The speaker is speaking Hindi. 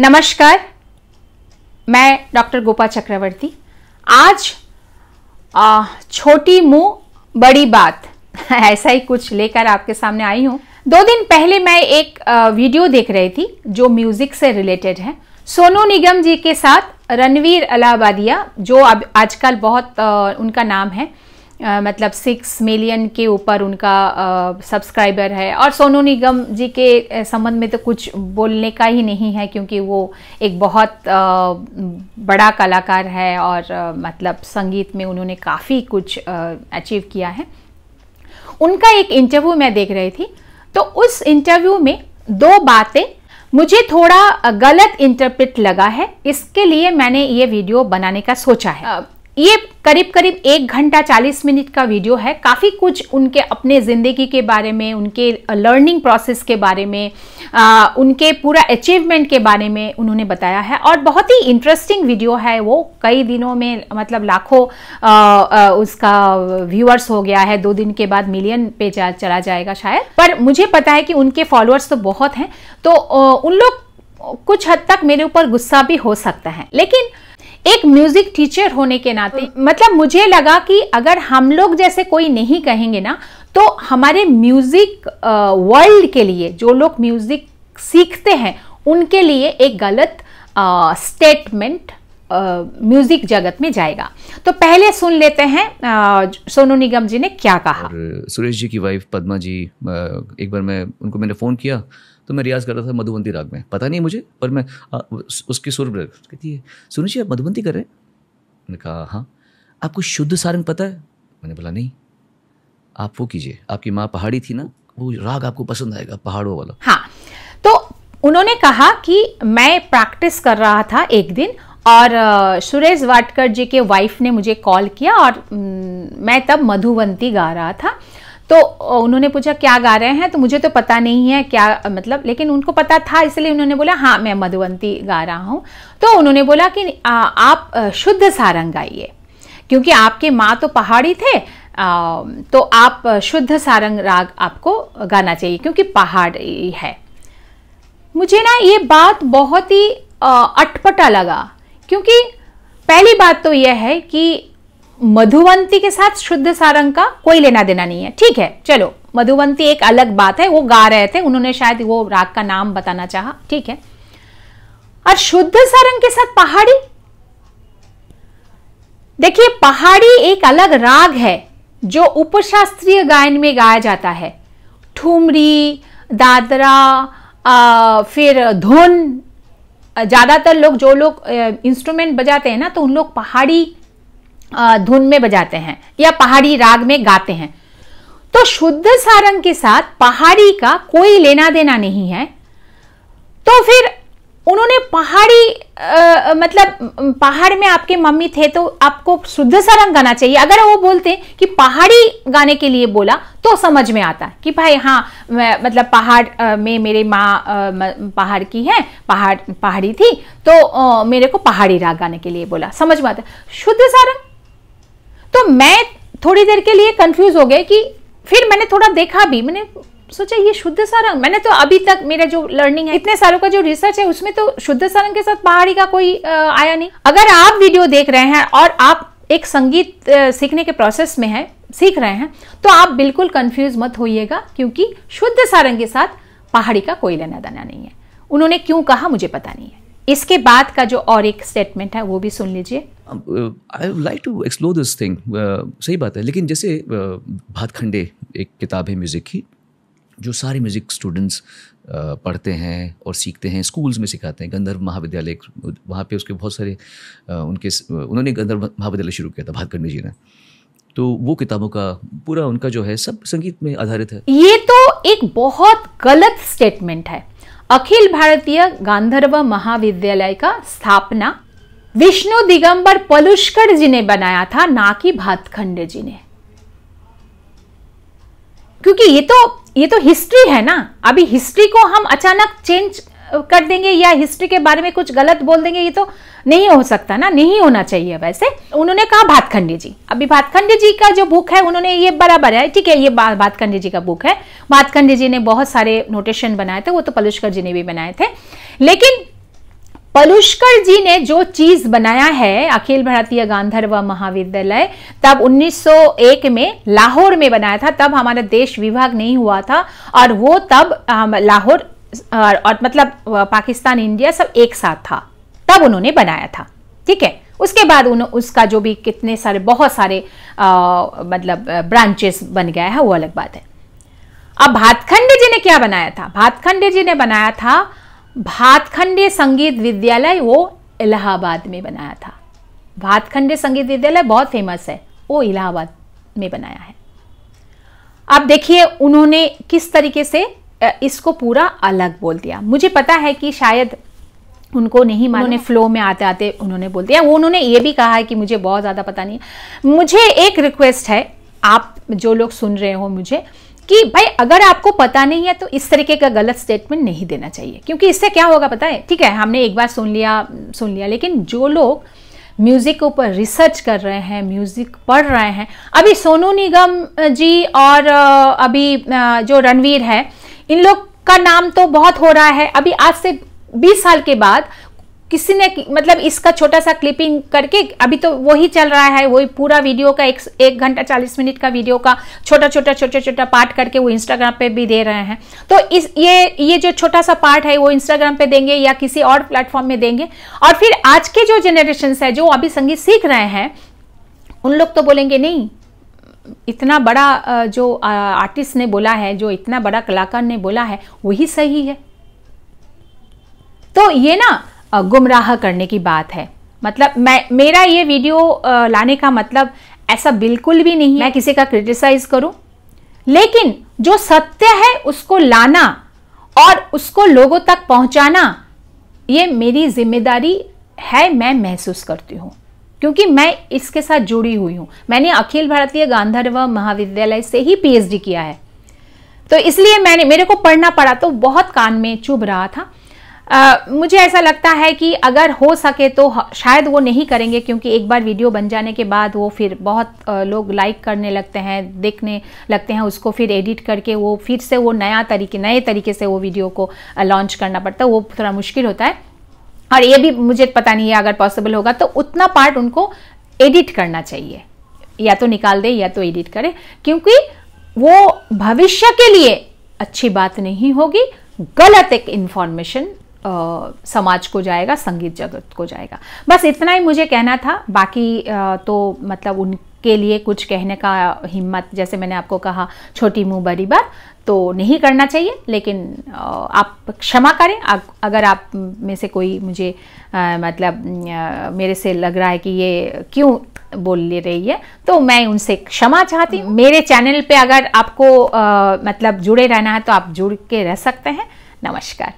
नमस्कार मैं डॉक्टर गोपा चक्रवर्ती आज आ, छोटी मुंह बड़ी बात ऐसा ही कुछ लेकर आपके सामने आई हूँ दो दिन पहले मैं एक आ, वीडियो देख रही थी जो म्यूजिक से रिलेटेड है सोनू निगम जी के साथ रणवीर अलाबादिया जो अब आजकल बहुत आ, उनका नाम है आ, मतलब सिक्स मिलियन के ऊपर उनका सब्सक्राइबर है और सोनू निगम जी के संबंध में तो कुछ बोलने का ही नहीं है क्योंकि वो एक बहुत आ, बड़ा कलाकार है और आ, मतलब संगीत में उन्होंने काफ़ी कुछ अचीव किया है उनका एक इंटरव्यू मैं देख रही थी तो उस इंटरव्यू में दो बातें मुझे थोड़ा गलत इंटरप्रेट लगा है इसके लिए मैंने ये वीडियो बनाने का सोचा है ये करीब करीब एक घंटा चालीस मिनट का वीडियो है काफ़ी कुछ उनके अपने ज़िंदगी के बारे में उनके लर्निंग प्रोसेस के बारे में आ, उनके पूरा अचीवमेंट के बारे में उन्होंने बताया है और बहुत ही इंटरेस्टिंग वीडियो है वो कई दिनों में मतलब लाखों उसका व्यूअर्स हो गया है दो दिन के बाद मिलियन पे जा, चला जाएगा शायद पर मुझे पता है कि उनके फॉलोअर्स तो बहुत हैं तो आ, उन लोग कुछ हद तक मेरे ऊपर गुस्सा भी हो सकता है लेकिन एक म्यूजिक टीचर होने के नाते मतलब मुझे लगा कि अगर हम लोग जैसे कोई नहीं कहेंगे ना तो हमारे म्यूजिक वर्ल्ड के लिए जो लोग म्यूजिक सीखते हैं उनके लिए एक गलत स्टेटमेंट म्यूजिक जगत में जाएगा तो पहले सुन लेते हैं सोनू निगम जी ने क्या कहा सुरेश जी की वाइफ पद्मा जी एक बार मैं उनको मैंने फ़ोन किया तो मैं रियाज़ कर रहा था मधुबंती राग में पता नहीं मुझे पर मैं आ, उसकी सुर कहती है सुनिए जी आप मधुबंती कर रहे हैं मैंने कहा हाँ आपको शुद्ध सारंग पता है मैंने बोला नहीं आप वो कीजिए आपकी माँ पहाड़ी थी ना वो राग आपको पसंद आएगा पहाड़ों वाला हाँ तो उन्होंने कहा कि मैं प्रैक्टिस कर रहा था एक दिन और सुरेश वाटकर जी के वाइफ ने मुझे कॉल किया और मैं तब मधुवंती गा रहा था तो उन्होंने पूछा क्या गा रहे हैं तो मुझे तो पता नहीं है क्या मतलब लेकिन उनको पता था इसलिए उन्होंने बोला हाँ मैं मधुवंती गा रहा हूँ तो उन्होंने बोला कि आ, आप शुद्ध सारंग गाइए क्योंकि आपके माँ तो पहाड़ी थे आ, तो आप शुद्ध सारंग राग आपको गाना चाहिए क्योंकि पहाड़ी है मुझे ना ये बात बहुत ही अटपटा लगा क्योंकि पहली बात तो यह है कि मधुवंती के साथ शुद्ध सारंग का कोई लेना देना नहीं है ठीक है चलो मधुवंती एक अलग बात है वो गा रहे थे उन्होंने शायद वो राग का नाम बताना चाहा ठीक है और शुद्ध सारंग के साथ पहाड़ी देखिए पहाड़ी एक अलग राग है जो उपशास्त्रीय गायन में गाया जाता है ठुमरी दादरा आ, फिर धुन ज़्यादातर लोग जो लोग इंस्ट्रूमेंट बजाते हैं ना तो उन लोग पहाड़ी धुन में बजाते हैं या पहाड़ी राग में गाते हैं तो शुद्ध सारंग के साथ पहाड़ी का कोई लेना देना नहीं है तो फिर उन्होंने पहाड़ी आ, मतलब पहाड़ में आपके मम्मी थे तो आपको शुद्ध सारंग गाना चाहिए अगर वो बोलते कि पहाड़ी गाने के लिए बोला तो समझ में आता कि भाई हाँ मतलब पहाड़ में मेरे माँ पहाड़ की है पहाड़ पहाड़ी थी तो आ, मेरे को पहाड़ी राग गाने के लिए बोला समझ में आता शुद्ध सारंग मैं थोड़ी देर के लिए कंफ्यूज हो गया कि फिर मैंने थोड़ा देखा भी मैंने सोचा ये शुद्ध सारंग मैंने तो अभी तक मेरा जो लर्निंग है इतने सालों का जो रिसर्च है उसमें तो शुद्ध सारंग के साथ पहाड़ी का कोई आया नहीं अगर आप वीडियो देख रहे हैं और आप एक संगीत सीखने के प्रोसेस में है सीख रहे हैं तो आप बिल्कुल कंफ्यूज मत होइएगा क्योंकि शुद्ध सारंग के साथ पहाड़ी का कोई लेना देना नहीं है उन्होंने क्यों कहा मुझे पता नहीं है इसके बाद का जो और एक स्टेटमेंट है वो भी सुन लीजिए I like to explore this thing सही बात है लेकिन जैसे uh, भातखंडे एक किताब है म्यूज़िक की जो सारे म्यूज़िक स्टूडेंट्स uh, पढ़ते हैं और सीखते हैं स्कूल्स में सिखाते हैं गंधर्व महाविद्यालय वहाँ पे उसके बहुत सारे uh, उनके uh, उन्होंने गंधर्व महाविद्यालय शुरू किया था भातखंडे जी ने तो वो किताबों का पूरा उनका जो है सब संगीत में आधारित है ये तो एक बहुत गलत स्टेटमेंट है अखिल भारतीय गांधर्व महाविद्यालय का स्थापना विष्णु दिगंबर पलुष्कर जी ने बनाया था ना कि भातखंड जी ने क्योंकि ये तो ये तो हिस्ट्री है ना अभी हिस्ट्री को हम अचानक चेंज कर देंगे या हिस्ट्री के बारे में कुछ गलत बोल देंगे ये तो नहीं हो सकता ना नहीं होना चाहिए वैसे उन्होंने कहा भातखंडे जी अभी भातखंडे जी का जो बुक है उन्होंने ये बराबर है ठीक है ये भातखंडे जी का बुक है भातखंडे जी ने बहुत सारे नोटेशन बनाए थे वो तो पलुष्कर जी ने भी बनाए थे लेकिन पलुष्कर जी ने जो चीज बनाया है अखिल भारतीय गांधर्व महाविद्यालय तब 1901 में लाहौर में बनाया था तब हमारा देश विभाग नहीं हुआ था और वो तब लाहौर और, मतलब पाकिस्तान इंडिया सब एक साथ था तब उन्होंने बनाया था ठीक है उसके बाद उन उसका जो भी कितने सारे बहुत सारे आ, मतलब ब्रांचेस बन गया है वो अलग बात है अब भातखंडे जी ने क्या बनाया था भातखंडे जी ने बनाया था भातखंडे संगीत विद्यालय वो इलाहाबाद में बनाया था भातखंडे संगीत विद्यालय बहुत फेमस है वो इलाहाबाद में बनाया है अब देखिए उन्होंने किस तरीके से इसको पूरा अलग बोल दिया मुझे पता है कि शायद उनको नहीं मालूम उन्होंने फ्लो में आते आते उन्होंने बोल दिया वो उन्होंने ये भी कहा है कि मुझे बहुत ज़्यादा पता नहीं मुझे एक रिक्वेस्ट है आप जो लोग सुन रहे हो मुझे कि भाई अगर आपको पता नहीं है तो इस तरीके का गलत स्टेटमेंट नहीं देना चाहिए क्योंकि इससे क्या होगा पता है ठीक है हमने एक बार सुन लिया सुन लिया लेकिन जो लोग म्यूज़िक के ऊपर रिसर्च कर रहे हैं म्यूज़िक पढ़ रहे हैं अभी सोनू निगम जी और अभी जो रणवीर है इन लोग का नाम तो बहुत हो रहा है अभी आज से बीस साल के बाद किसी ने मतलब इसका छोटा सा क्लिपिंग करके अभी तो वही चल रहा है वही पूरा वीडियो का एक एक घंटा चालीस मिनट का वीडियो का छोटा छोटा छोटा छोटा पार्ट करके वो इंस्टाग्राम पे भी दे रहे हैं तो इस ये ये जो छोटा सा पार्ट है वो इंस्टाग्राम पे देंगे या किसी और प्लेटफॉर्म में देंगे और फिर आज के जो जनरेशन है जो अभी संगीत सीख रहे हैं उन लोग तो बोलेंगे नहीं इतना बड़ा जो आर्टिस्ट ने बोला है जो इतना बड़ा कलाकार ने बोला है वही सही है तो ये ना गुमराह करने की बात है मतलब मैं मेरा ये वीडियो लाने का मतलब ऐसा बिल्कुल भी नहीं मैं किसी का क्रिटिसाइज करूं लेकिन जो सत्य है उसको लाना और उसको लोगों तक पहुंचाना ये मेरी जिम्मेदारी है मैं महसूस करती हूँ क्योंकि मैं इसके साथ जुड़ी हुई हूँ मैंने अखिल भारतीय गांधर्व महाविद्यालय से ही पीएचडी किया है तो इसलिए मैंने मेरे को पढ़ना पड़ा तो बहुत कान में चुभ रहा था आ, मुझे ऐसा लगता है कि अगर हो सके तो शायद वो नहीं करेंगे क्योंकि एक बार वीडियो बन जाने के बाद वो फिर बहुत लोग लाइक करने लगते हैं देखने लगते हैं उसको फिर एडिट करके वो फिर से वो नया तरीके नए तरीके से वो वीडियो को लॉन्च करना पड़ता है वो थोड़ा मुश्किल होता है और ये भी मुझे पता नहीं है अगर पॉसिबल होगा तो उतना पार्ट उनको एडिट करना चाहिए या तो निकाल दे या तो एडिट करे क्योंकि वो भविष्य के लिए अच्छी बात नहीं होगी गलत एक इन्फॉर्मेशन आ, समाज को जाएगा संगीत जगत को जाएगा बस इतना ही मुझे कहना था बाकी आ, तो मतलब उनके लिए कुछ कहने का हिम्मत जैसे मैंने आपको कहा छोटी मुंह बड़ी बात तो नहीं करना चाहिए लेकिन आप क्षमा करें अगर आप में से कोई मुझे आ, मतलब आ, मेरे से लग रहा है कि ये क्यों बोल ले रही है तो मैं उनसे क्षमा चाहती हूँ हम्म। मेरे चैनल पे अगर आपको आ, मतलब जुड़े रहना है तो आप जुड़ के रह सकते हैं नमस्कार